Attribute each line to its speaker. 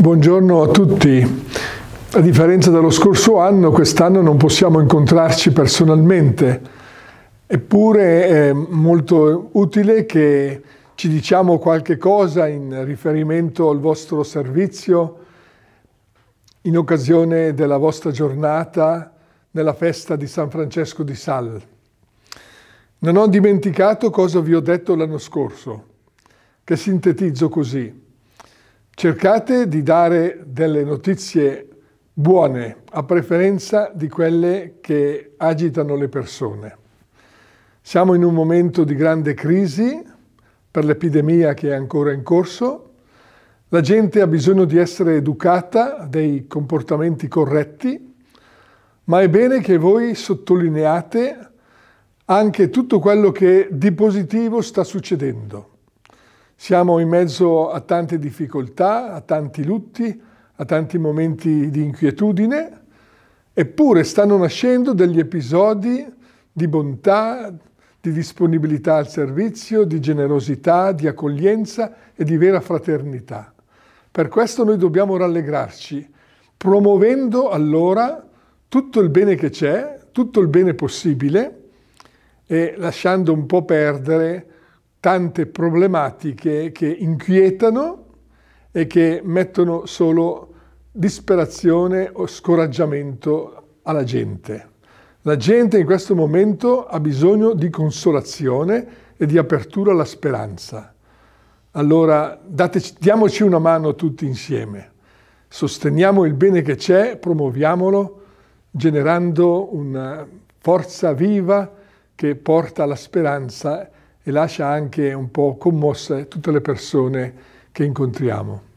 Speaker 1: Buongiorno a tutti. A differenza dello scorso anno, quest'anno non possiamo incontrarci personalmente, eppure è molto utile che ci diciamo qualche cosa in riferimento al vostro servizio in occasione della vostra giornata nella festa di San Francesco di Sal. Non ho dimenticato cosa vi ho detto l'anno scorso, che sintetizzo così. Cercate di dare delle notizie buone, a preferenza di quelle che agitano le persone. Siamo in un momento di grande crisi per l'epidemia che è ancora in corso. La gente ha bisogno di essere educata dei comportamenti corretti, ma è bene che voi sottolineate anche tutto quello che di positivo sta succedendo. Siamo in mezzo a tante difficoltà, a tanti lutti, a tanti momenti di inquietudine, eppure stanno nascendo degli episodi di bontà, di disponibilità al servizio, di generosità, di accoglienza e di vera fraternità. Per questo noi dobbiamo rallegrarci, promuovendo allora tutto il bene che c'è, tutto il bene possibile e lasciando un po' perdere tante problematiche che inquietano e che mettono solo disperazione o scoraggiamento alla gente. La gente in questo momento ha bisogno di consolazione e di apertura alla speranza. Allora dateci, diamoci una mano tutti insieme, sosteniamo il bene che c'è, promuoviamolo, generando una forza viva che porta alla speranza e lascia anche un po' commosse tutte le persone che incontriamo.